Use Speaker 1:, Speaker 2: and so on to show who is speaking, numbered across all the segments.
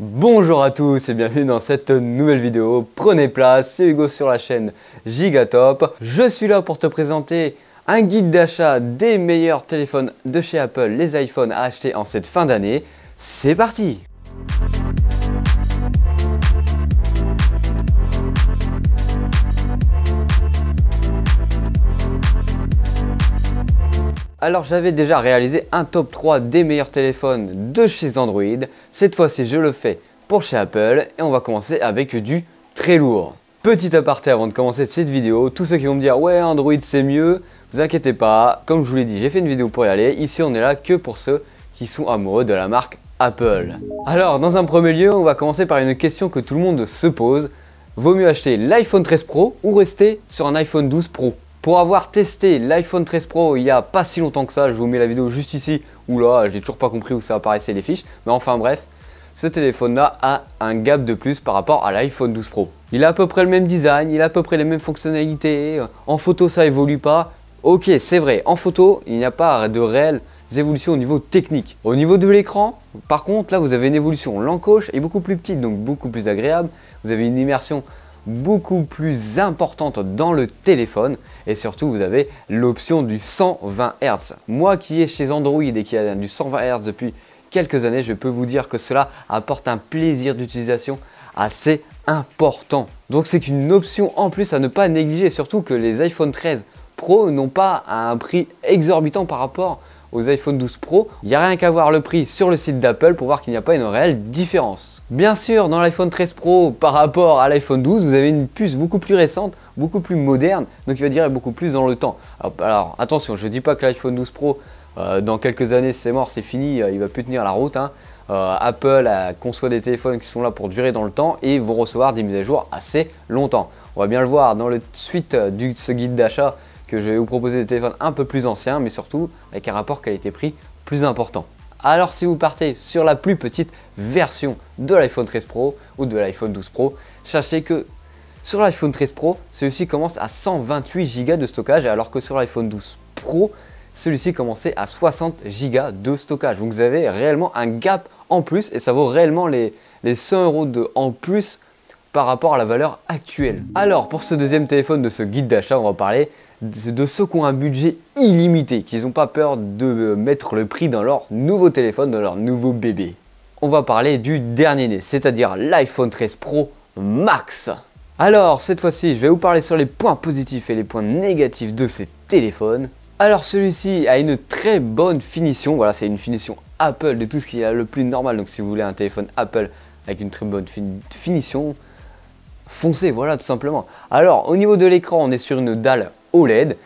Speaker 1: Bonjour à tous et bienvenue dans cette nouvelle vidéo. Prenez place, c'est Hugo sur la chaîne Gigatop. Je suis là pour te présenter un guide d'achat des meilleurs téléphones de chez Apple, les iPhones à acheter en cette fin d'année. C'est parti Alors j'avais déjà réalisé un top 3 des meilleurs téléphones de chez Android. Cette fois-ci je le fais pour chez Apple et on va commencer avec du très lourd. Petit aparté avant de commencer cette vidéo, tous ceux qui vont me dire ouais Android c'est mieux, vous inquiétez pas, comme je vous l'ai dit j'ai fait une vidéo pour y aller, ici on est là que pour ceux qui sont amoureux de la marque Apple. Alors dans un premier lieu on va commencer par une question que tout le monde se pose, vaut mieux acheter l'iPhone 13 Pro ou rester sur un iPhone 12 Pro pour avoir testé l'iPhone 13 Pro il n'y a pas si longtemps que ça, je vous mets la vidéo juste ici, ou là, je n'ai toujours pas compris où ça apparaissait les fiches, mais enfin bref, ce téléphone-là a un gap de plus par rapport à l'iPhone 12 Pro. Il a à peu près le même design, il a à peu près les mêmes fonctionnalités, en photo ça évolue pas. Ok, c'est vrai, en photo, il n'y a pas de réelles évolutions au niveau technique. Au niveau de l'écran, par contre, là vous avez une évolution. L'encoche est beaucoup plus petite, donc beaucoup plus agréable. Vous avez une immersion beaucoup plus importante dans le téléphone et surtout vous avez l'option du 120 Hz. Moi qui est chez Android et qui a du 120 Hz depuis quelques années, je peux vous dire que cela apporte un plaisir d'utilisation assez important. Donc c'est une option en plus à ne pas négliger, surtout que les iPhone 13 Pro n'ont pas un prix exorbitant par rapport aux iPhone 12 Pro, il n'y a rien qu'à voir le prix sur le site d'Apple pour voir qu'il n'y a pas une réelle différence. Bien sûr, dans l'iPhone 13 Pro par rapport à l'iPhone 12, vous avez une puce beaucoup plus récente, beaucoup plus moderne, donc il va durer beaucoup plus dans le temps. Ah, bah, alors, attention, je ne dis pas que l'iPhone 12 Pro, euh, dans quelques années, c'est mort, c'est fini, il euh, il va plus tenir la route. Hein. Euh, Apple conçoit des téléphones qui sont là pour durer dans le temps et vont recevoir des mises à jour assez longtemps. On va bien le voir dans le suite de ce guide d'achat que je vais vous proposer des téléphones un peu plus anciens, mais surtout avec un rapport qualité-prix plus important. Alors si vous partez sur la plus petite version de l'iPhone 13 Pro ou de l'iPhone 12 Pro, sachez que sur l'iPhone 13 Pro, celui-ci commence à 128 Go de stockage, alors que sur l'iPhone 12 Pro, celui-ci commençait à 60 Go de stockage. Donc vous avez réellement un gap en plus et ça vaut réellement les, 100 euros de en plus par rapport à la valeur actuelle. Alors pour ce deuxième téléphone de ce guide d'achat, on va parler de ceux qui ont un budget illimité, qu'ils n'ont pas peur de euh, mettre le prix dans leur nouveau téléphone, dans leur nouveau bébé. On va parler du dernier né, c'est-à-dire l'iPhone 13 Pro Max. Alors, cette fois-ci, je vais vous parler sur les points positifs et les points négatifs de ces téléphones. Alors, celui-ci a une très bonne finition. Voilà, c'est une finition Apple de tout ce qu'il y a le plus normal. Donc, si vous voulez un téléphone Apple avec une très bonne finition, foncez, voilà, tout simplement. Alors, au niveau de l'écran, on est sur une dalle OLED.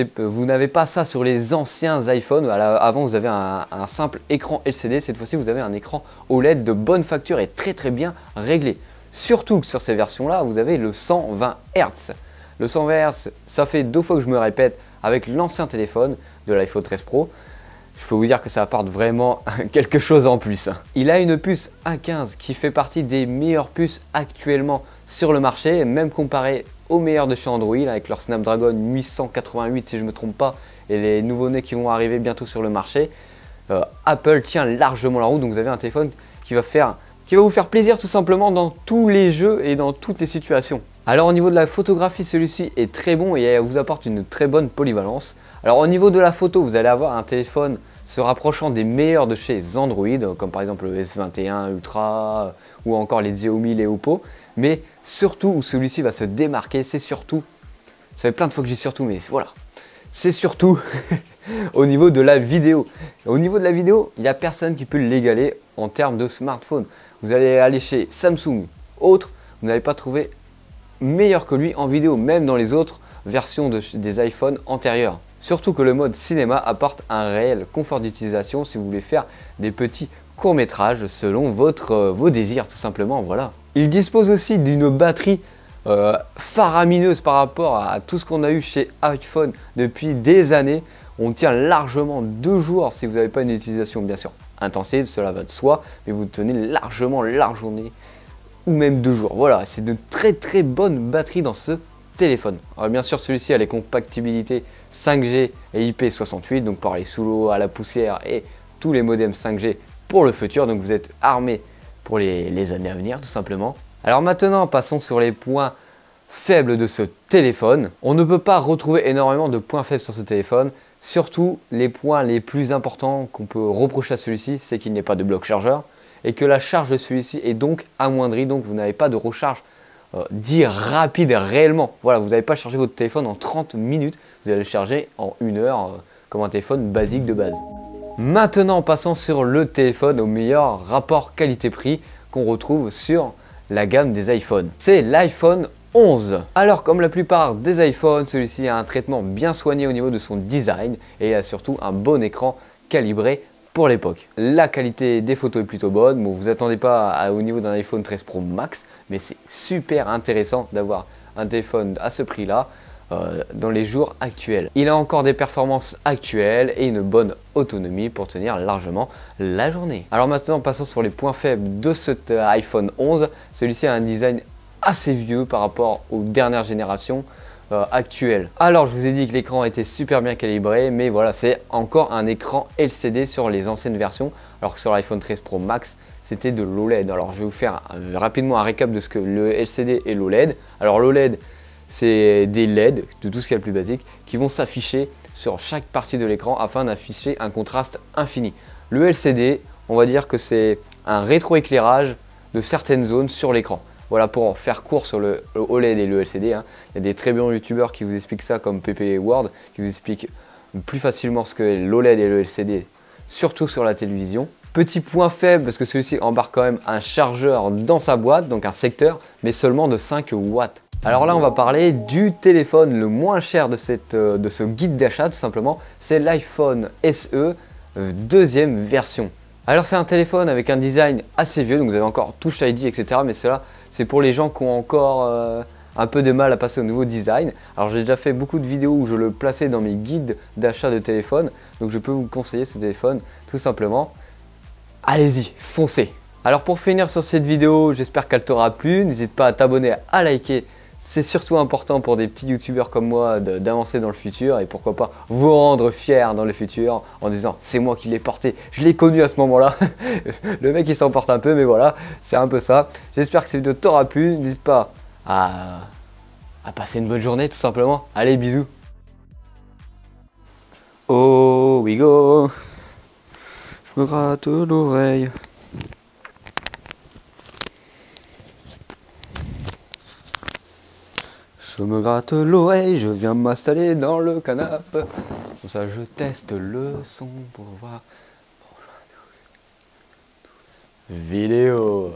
Speaker 1: Euh, vous n'avez pas ça sur les anciens iPhones. Avant, vous avez un, simple écran LCD. Cette fois-ci, vous avez un écran OLED de bonne facture et très très bien réglé. Surtout que sur ces versions-là, vous avez le 120 Hz. Le 120 Hz, ça fait deux fois que je me répète avec l'ancien téléphone de l'iPhone 13 Pro. Je peux vous dire que ça apporte vraiment quelque chose en plus. Hein. Il a une puce A15 qui fait partie des meilleures puces actuellement sur le marché, même comparé au meilleur de chez Android avec leur Snapdragon 888 si je me trompe pas et les nouveaux-nés qui vont arriver bientôt sur le marché. Euh, Apple tient largement la route donc vous avez un téléphone qui va, faire, qui va vous faire plaisir tout simplement dans tous les jeux et dans toutes les situations. Alors au niveau de la photographie, celui-ci est très bon et vous apporte une très bonne polyvalence. Alors au niveau de la photo, vous allez avoir un téléphone se rapprochant des meilleurs de chez Android, comme par exemple le S21 Ultra ou encore les Xiaomi, les Oppo. Mais surtout où celui-ci va se démarquer, c'est surtout, ça fait plein de fois que j'ai surtout, mais voilà, c'est surtout au niveau de la vidéo. Au niveau de la vidéo, il n'y a personne qui peut l'égaler en termes de smartphone. Vous allez aller chez Samsung, autre, vous n'allez pas trouver meilleur que lui en vidéo, même dans les autres versions des iPhones antérieurs. Surtout que le mode cinéma apporte un réel confort d'utilisation si vous voulez faire des petits courts métrages selon votre, euh, vos désirs tout simplement, voilà. Il dispose aussi d'une batterie euh, faramineuse par rapport à, tout ce qu'on a eu chez iPhone depuis des années. On tient largement deux jours si vous n'avez pas une utilisation bien sûr intensive, cela va de soi, mais vous tenez largement la journée ou même deux jours. Voilà, c'est de très très bonnes batteries dans ce téléphone. Alors bien sûr, celui-ci a les compatibilités 5G et IP68, donc par les sous l'eau, à la poussière et tous les modems 5G pour le futur, donc vous êtes armé pour les, années à venir tout simplement. Alors maintenant, passons sur les points faibles de ce téléphone. On ne peut pas retrouver énormément de points faibles sur ce téléphone, Surtout, les points les plus importants qu'on peut reprocher à celui-ci, c'est qu'il n'y a pas de bloc chargeur et que la charge de celui-ci est donc amoindrie, donc vous n'avez pas de recharge euh, dit rapide réellement. Voilà, vous n'allez pas charger votre téléphone en 30 minutes, vous allez le charger en une heure euh, comme un téléphone basique de base. Maintenant, passons sur le téléphone au meilleur rapport qualité-prix qu'on retrouve sur la gamme des iPhones. C'est l'iPhone 11. Alors comme la plupart des iPhones, celui-ci a un traitement bien soigné au niveau de son design et a surtout un bon écran calibré pour l'époque. La qualité des photos est plutôt bonne, ne vous attendez pas au niveau d'un iPhone 13 Pro Max, mais c'est super intéressant d'avoir un téléphone à ce prix-là euh, dans les jours actuels. Il a encore des performances actuelles et une bonne autonomie pour tenir largement la journée. Alors maintenant, passons sur les points faibles de cet euh, iPhone 11. Celui-ci a un design assez vieux par rapport aux dernières générations. Euh, actuel. Alors je vous ai dit que l'écran était super bien calibré, mais voilà, c'est encore un écran LCD sur les anciennes versions, alors que sur l'iPhone 13 Pro Max, c'était de l'OLED. Alors je vais vous faire euh, rapidement un récap de ce que le LCD et l'OLED. Alors l'OLED, c'est des LED, de tout ce qui est le plus basique, qui vont s'afficher sur chaque partie de l'écran afin d'afficher un contraste infini. Le LCD, on va dire que c'est un rétroéclairage de certaines zones sur l'écran. Voilà pour en faire court sur le, OLED e et le LCD. Hein. Il y a des très bons youtubeurs qui vous expliquent ça comme PP Ward, qui vous expliquent plus facilement ce que l'OLED et le LCD, surtout sur la télévision. Petit point faible, parce que celui-ci embarque quand même un chargeur dans sa boîte, donc un secteur, mais seulement de 5 watts. Alors là, on va parler du téléphone le moins cher de, euh, de ce guide d'achat, tout simplement. C'est l'iPhone SE euh, deuxième version. Alors c'est un téléphone avec un design assez vieux, donc vous avez encore Touch ID, etc. Mais cela, c'est pour les gens qui ont encore euh, un peu de mal à passer au nouveau design. Alors j'ai déjà fait beaucoup de vidéos où je le plaçais dans mes guides d'achat de téléphone, donc je peux vous conseiller ce téléphone tout simplement. Allez-y, foncez Alors pour finir sur cette vidéo, j'espère qu'elle t'aura plu, n'hésite pas à t'abonner, à liker c'est surtout important pour des petits youtubeurs comme moi d'avancer dans le futur et pourquoi pas vous rendre fier dans le futur en disant c'est moi qui l'ai porté, je l'ai connu à ce moment-là. le mec il s'emporte un peu mais voilà, c'est un peu ça. J'espère que cette vidéo t'aura plu, n'hésite pas à... à passer une bonne journée tout simplement. Allez bisous Oh we go Je me gratte l'oreille Je me gratte l'oreille, je viens m'installer dans le canap. Comme ça, je teste le son pour voir. Vidéo.